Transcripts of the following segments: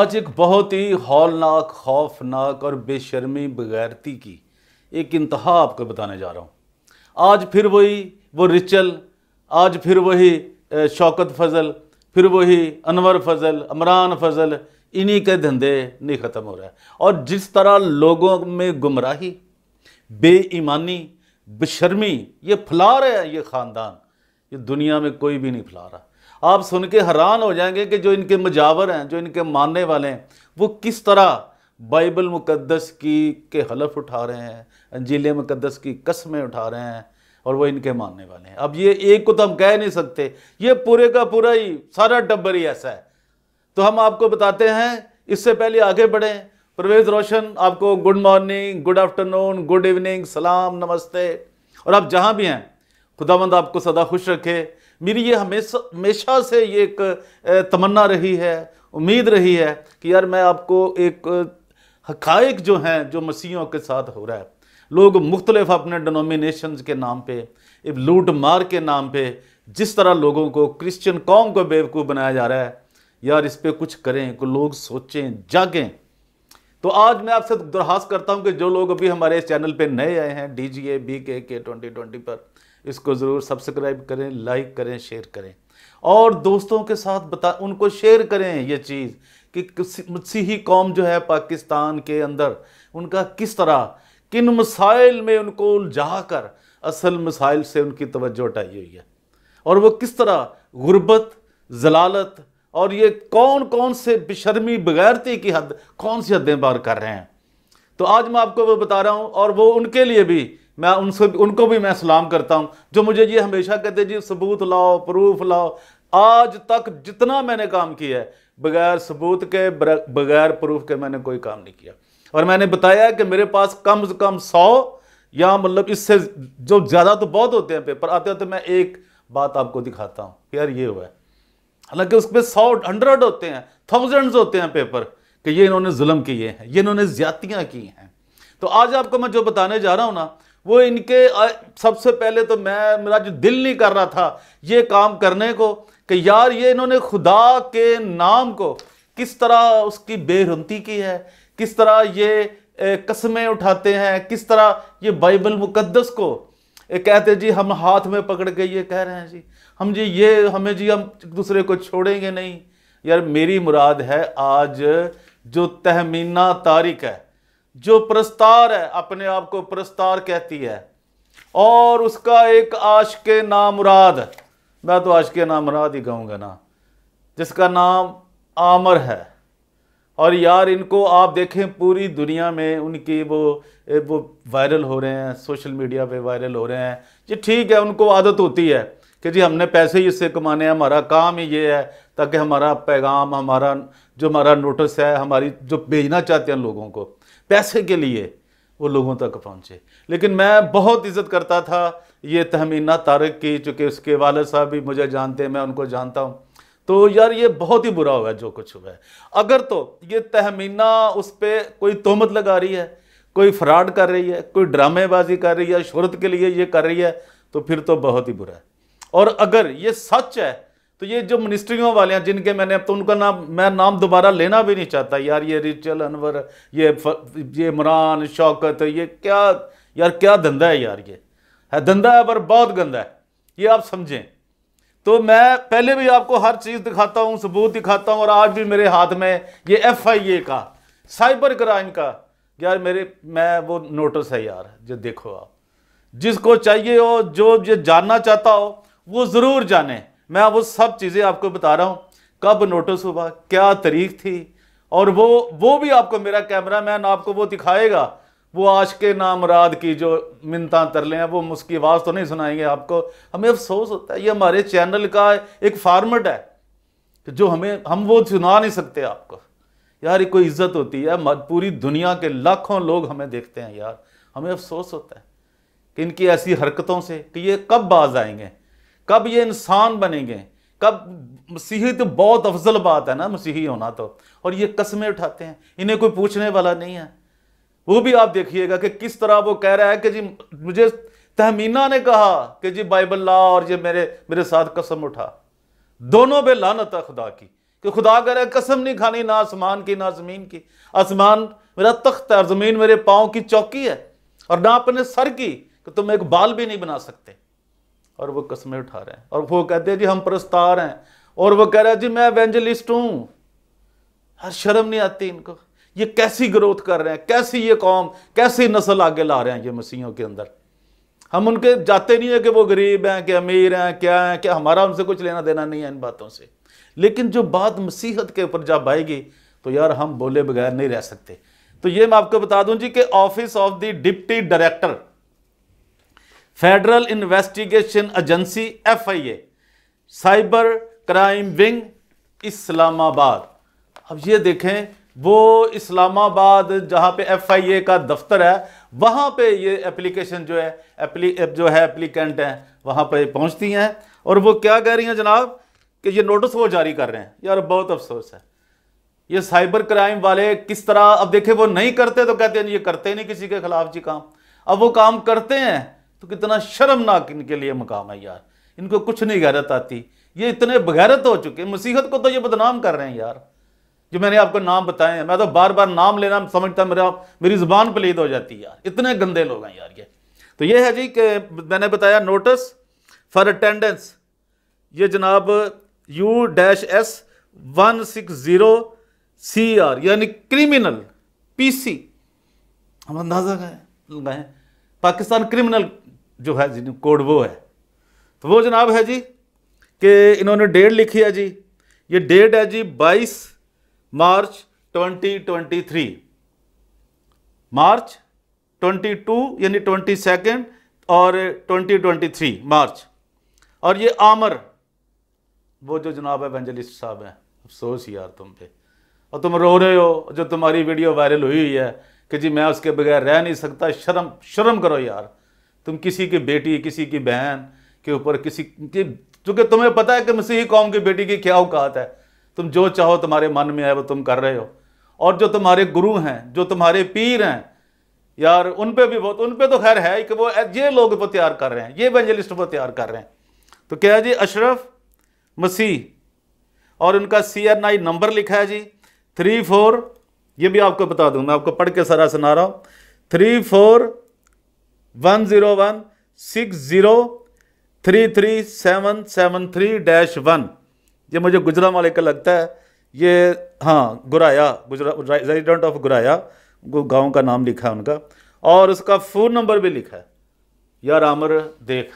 आज एक बहुत ही हौलनाक खौफनाक और बेशर्मी बगैरती की एक इंतहा आपको बताने जा रहा हूँ आज फिर वही वो रिचल आज फिर वही शौकत फजल फिर वही अनवर फजल अमरान फजल इन्हीं के धंधे नहीं ख़त्म हो रहा है और जिस तरह लोगों में गुमराही बेईमानी बेशर्मी ये फैला रहे हैं ये ख़ानदान ये दुनिया में कोई भी नहीं फैला रहा आप सुन के हैरान हो जाएंगे कि जो इनके मजावर हैं जो इनके मानने वाले हैं वो किस तरह बाइबल मुकद्दस की के हलफ उठा रहे हैं अंजील मुकद्दस की कस्में उठा रहे हैं और वो इनके मानने वाले हैं अब ये एक को तो हम कह नहीं सकते ये पूरे का पूरा ही सारा टब्बर ही ऐसा है तो हम आपको बताते हैं इससे पहले आगे बढ़ें प्रवेश रोशन आपको good morning good afternoon good evening सलाम नमस्ते और आप जहाँ भी हैं खुदावंद आपको सदा खुश रखे मेरी ये हमेशा हमेशा से ये एक तमन्ना रही है उम्मीद रही है कि यार मैं आपको एक हकाइक जो हैं जो मसीहों के साथ हो रहा है लोग मुख्तलिफ अपने डिनोमिनेशन के नाम पे लूट मार के नाम पे जिस तरह लोगों को क्रिश्चियन कौम को बेवकूफ़ बनाया जा रहा है यार इस पर कुछ करें को लोग सोचें जागें तो आज मैं आपसे दरखास्त करता हूं कि जो लोग अभी हमारे इस चैनल पे नए आए हैं डी जी ए बी के के ट्वेंटी ट्वेंटी पर इसको ज़रूर सब्सक्राइब करें लाइक करें शेयर करें और दोस्तों के साथ बता उनको शेयर करें ये चीज़ कि मुझसी ही कौम जो है पाकिस्तान के अंदर उनका किस तरह किन मसाइल में उनको उलझा कर असल मसाइल से उनकी तवज्जो हटाई हुई है और वो किस तरह गुर्बत जलालत और ये कौन कौन से बेशर्मी बगैरती की हद कौन सी हदें पार कर रहे हैं तो आज मैं आपको वो बता रहा हूँ और वो उनके लिए भी मैं उनसे उनको भी मैं सलाम करता हूँ जो मुझे ये हमेशा कहते जी सबूत लाओ प्रूफ लाओ आज तक जितना मैंने काम किया है बगैर सबूत के बगैर प्रूफ के मैंने कोई काम नहीं किया और मैंने बताया कि मेरे पास कम से कम सौ या मतलब इससे जो ज़्यादा तो बहुत होते हैं पेपर आते होते मैं एक बात आपको दिखाता हूँ यार ये हुआ है हालांकि उसमें सौ हंड्रेड होते हैं थाउजेंड्स होते हैं पेपर कि ये इन्होंने जुल्म किए हैं ये इन्होंने ज्यादतियाँ की हैं तो आज आपको मैं जो बताने जा रहा हूँ ना वो इनके सबसे पहले तो मैं मेरा जो दिल नहीं कर रहा था ये काम करने को कि यार ये इन्होंने खुदा के नाम को किस तरह उसकी बेरुनती की है किस तरह ये कस्में उठाते हैं किस तरह ये बाइबल मुकद्दस को कहते जी हम हाथ में पकड़ के ये कह रहे हैं जी हम जी ये हमें जी हम दूसरे को छोड़ेंगे नहीं यार मेरी मुराद है आज जो तहमीना तारीख है जो प्रस्तार है अपने आप को प्रस्तार कहती है और उसका एक आश के मुराद मैं तो आश के नामुराद ही कहूँगा ना जिसका नाम आमर है और यार इनको आप देखें पूरी दुनिया में उनकी वो वो वायरल हो रहे हैं सोशल मीडिया पे वायरल हो रहे हैं जी ठीक है उनको आदत होती है कि जी हमने पैसे ही इससे कमाने हैं हमारा काम ही ये है ताकि हमारा पैगाम हमारा जो हमारा नोटिस है हमारी जो भेजना चाहते हैं लोगों को पैसे के लिए वो लोगों तक पहुँचे लेकिन मैं बहुत इज़्ज़त करता था ये तहमीना तारक की चूँकि उसके वाले साहब भी मुझे जानते हैं मैं उनको जानता हूँ तो यार ये बहुत ही बुरा हुआ है जो कुछ हुआ है अगर तो ये तहमीना उस पर कोई तोहमत लगा रही है कोई फ्रॉड कर रही है कोई ड्रामेबाजी कर रही है शहरत के लिए ये कर रही है तो फिर तो बहुत ही बुरा है और अगर ये सच है तो ये जो मिनिस्ट्रियों वाले हैं जिनके मैंने अब तो उनका नाम मैं नाम दोबारा लेना भी नहीं चाहता यार ये रिचल अनवर ये ये इमरान शौकत ये क्या यार क्या धंधा है यार ये है धंधा है पर बहुत गंदा है ये आप समझें तो मैं पहले भी आपको हर चीज़ दिखाता हूँ सबूत दिखाता हूँ और आज भी मेरे हाथ में ये एफ आई ए का साइबर क्राइम का यार मेरे मैं वो नोटिस है यार जो देखो आप जिसको चाहिए हो जो ये जानना चाहता हो वो ज़रूर जाने मैं वो सब चीज़ें आपको बता रहा हूँ कब नोटिस हुआ क्या तारीख थी और वो वो भी आपको मेरा कैमरा मैन आपको वो दिखाएगा वो आज के नामराद की जो मिनता तरले हैं वो उसकी आवाज़ तो नहीं सुनाएंगे आपको हमें अफसोस होता है ये हमारे चैनल का एक फार्मेट है जो हमें हम वो सुना नहीं सकते आपको यार कोई इज्जत होती है पूरी दुनिया के लाखों लोग हमें देखते हैं यार हमें अफसोस होता है कि इनकी ऐसी हरकतों से कि ये कब बाज आएंगे कब ये इंसान बनेंगे कब मसीही तो बहुत अफजल बात है ना मसीही होना तो और ये कस्में उठाते हैं इन्हें कोई पूछने वाला नहीं है वो भी आप देखिएगा कि किस तरह वो कह रहा है कि जी मुझे तहमीना ने कहा कि जी बाइबल ला और ये मेरे मेरे साथ कसम उठा दोनों पे लानत है खुदा की कि खुदा कह रहा है कसम नहीं खानी ना आसमान की ना जमीन की आसमान मेरा तख्त है जमीन मेरे पाँव की चौकी है और ना अपने सर की कि तुम एक बाल भी नहीं बना सकते और वो कसमें उठा रहे हैं और वो कहते हैं जी हम प्रस्तार हैं और वो कह रहे हैं जी मैं एवेंजलिस्ट हूँ हर शर्म नहीं आती इनको ये कैसी ग्रोथ कर रहे हैं कैसी ये कौम कैसी नस्ल आगे ला रहे हैं ये मसीहों के अंदर हम उनके जाते नहीं है कि वो गरीब हैं कि अमीर हैं क्या हैं क्या हमारा उनसे कुछ लेना देना नहीं है इन बातों से लेकिन जो बात मसीहत के ऊपर जब आएगी तो यार हम बोले बगैर नहीं रह सकते तो ये मैं आपको बता दूं जी कि office of the deputy director federal investigation agency FIA cyber crime wing Islamabad अब ये देखें वो इस्लामाबाद जहाँ पे एफआईए का दफ्तर है वहाँ पे ये एप्लीकेशन जो है एप्ली जो है एप्लीकेंट हैं वहाँ पे पहुँचती हैं और वो क्या कह रही हैं जनाब कि ये नोटिस वो जारी कर रहे हैं यार बहुत अफसोस है ये साइबर क्राइम वाले किस तरह अब देखे वो नहीं करते तो कहते हैं ये करते नहीं किसी के खिलाफ जी काम अब वो काम करते हैं तो कितना शर्मनाक इनके लिए मकाम है यार इनको कुछ नहीं गैरत आती ये इतने बगैरत हो चुके मसीहत को तो ये बदनाम कर रहे हैं यार जो मैंने आपको नाम बताए हैं मैं तो बार बार नाम लेना समझता मेरा मेरी ज़ुबान पलीद हो जाती है यार इतने गंदे लोग हैं यार ये तो ये है जी कि मैंने बताया नोटिस फॉर अटेंडेंस ये जनाब U dash S one six zero C R यानी क्रिमिनल पी सी हम अंदाज़ा लगाए पाकिस्तान क्रिमिनल जो है जिन कोड वो है तो वो जनाब है जी कि इन्होंने डेट लिखी है जी ये डेट है जी 22 मार्च 2023 मार्च 22 यानी 22 और 2023 मार्च और ये आमर वो जो जनाब एवेंजलिस्ट साहब हैं अफसोस यार तुम पे और तुम रो रहे हो जो तुम्हारी वीडियो वायरल हुई हुई है कि जी मैं उसके बगैर रह नहीं सकता शर्म शर्म करो यार तुम किसी की बेटी किसी की बहन के ऊपर किसी की चूंकि तुम्हें पता है कि मसीही कौम की बेटी की क्या औकात है तुम जो चाहो तुम्हारे मन में है वो तुम कर रहे हो और जो तुम्हारे गुरु हैं जो तुम्हारे पीर हैं यार उन पे भी बहुत उन पे तो खैर है कि वो ये लोग वो तैयार कर रहे हैं ये वेंजलिस्ट वो तैयार कर रहे हैं तो क्या है जी अशरफ मसीह और उनका सी एन आई नंबर लिखा है जी थ्री फोर ये भी आपको बता दूँ मैं आपको पढ़ के सारा सुना रहा हूँ three four one zero one six zero three three seven seven three dash one ये मुझे गुजरा वाले का लगता है ये हाँ गुराया गुजरा रेजिडेंट ऑफ गुराया गांव का नाम लिखा है उनका और उसका फ़ोन नंबर भी लिखा है यार आमर देख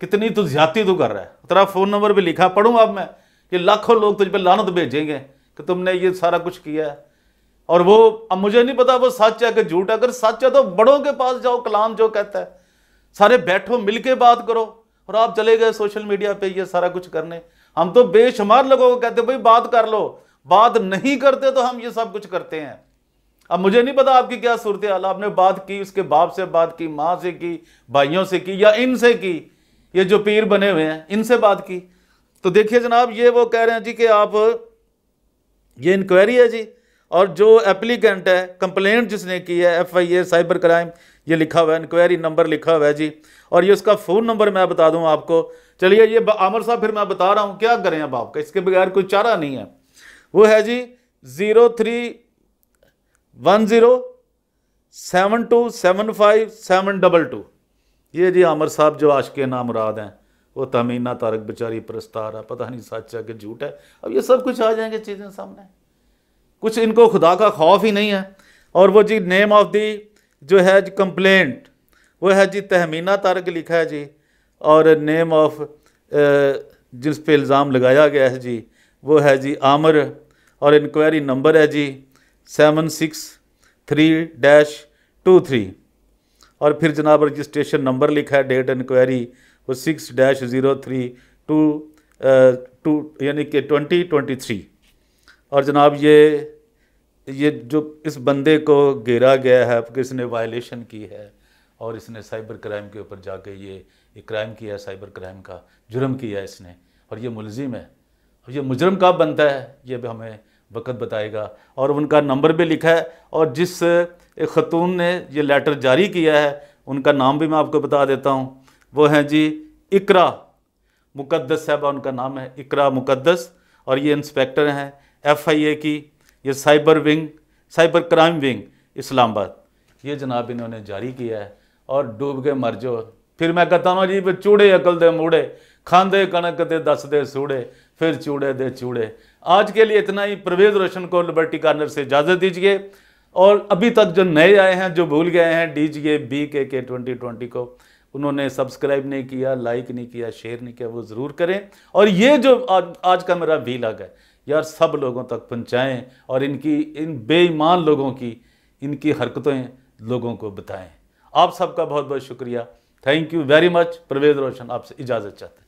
कितनी तो ज्यादा तू कर रहा है तेरा फ़ोन नंबर भी लिखा पढ़ूँ अब मैं ये लाखों लोग तुझ पर लानत भेजेंगे कि तुमने ये सारा कुछ किया है और वो अब मुझे नहीं पता वो सच है कि झूठ है अगर सच है तो बड़ों के पास जाओ कलाम जो कहता है सारे बैठो मिल के बात करो और आप चले गए सोशल मीडिया पे ये सारा कुछ करने हम तो बेशुमार लोगों को कहते भाई बात कर लो बात नहीं करते तो हम ये सब कुछ करते हैं अब मुझे नहीं पता आपकी क्या सूरत हाल आपने बात की उसके बाप से बात की माँ से की भाइयों से की या इनसे की ये जो पीर बने हुए हैं इनसे बात की तो देखिए जनाब ये वो कह रहे हैं जी कि आप ये इंक्वायरी है जी और जो एप्लीकेंट है कंप्लेंट जिसने की है F I A cyber crime ये लिखा हुआ है इंक्वायरी नंबर लिखा हुआ है जी और ये उसका फ़ोन नंबर मैं बता दूँ आपको चलिए ये आमर साहब फिर मैं बता रहा हूँ क्या करें अब आपका इसके बगैर कोई चारा नहीं है वो है जी zero three one zero seven two seven five seven double two ये जी आमर साहब जो आश के नाम मुराद हैं वो तमीना तारक बेचारी प्रस्तार है पता नहीं सच है कि झूठ है अब ये सब कुछ आ जाएंगे चीज़ें सामने कुछ इनको खुदा का खौफ ही नहीं है और वो जी नेम ऑफ दी जो है जी कंप्लेंट वो है जी तहमीना तारक लिखा है जी और नेम ऑफ जिस पे इल्ज़ाम लगाया गया है जी वो है जी आमर और इंक्वायरी नंबर है जी seven six three dash two three और फिर जनाब रजिस्ट्रेशन नंबर लिखा है डेट इंक्वायरी वो six dash zero three two two यानी कि ट्वेंटी ट्वेंटी थ्री और जनाब ये ये जो इस बंदे को घेरा गया है कि इसने वायलेशन की है और इसने साइबर क्राइम के ऊपर जाके ये ये क्राइम किया है साइबर क्राइम का जुर्म किया है इसने और ये मुलजिम है और ये मुजरम कब बनता है ये भी हमें वक़्त बताएगा और उनका नंबर भी लिखा है और जिस ख़तून ने ये लेटर जारी किया है उनका नाम भी मैं आपको बता देता हूँ वो हैं जी इकरा मुकद्दस साहबा उनका नाम है इकरा मुकद्दस और ये इंस्पेक्टर हैं एफआईए की ये cyber wing cyber crime wing Islamabad ये जनाब इन्होंने जारी किया है और डूब के मर जो फिर मैं कहता हूँ जी चूड़े अकल दे मूड़े खांदे कणक दे दस दे सूड़े फिर चूड़े दे चूड़े आज के लिए इतना ही प्रवेद रोशन को लिबर्टी कार्नर से इजाज़त दीजिए और अभी तक जो नए आए हैं जो भूल गए हैं डी जी ए बी के के ट्वेंटी ट्वेंटी को उन्होंने सब्सक्राइब नहीं किया लाइक नहीं किया शेयर नहीं किया वो ज़रूर करें और ये जो आज, आज का मेरा लग है यार सब लोगों तक पहुँचाएँ और इनकी इन बेईमान लोगों की इनकी हरकतें लोगों को बताएँ आप सबका बहुत बहुत शुक्रिया thank you very much Pervez Roshan आपसे इजाज़त चाहते हैं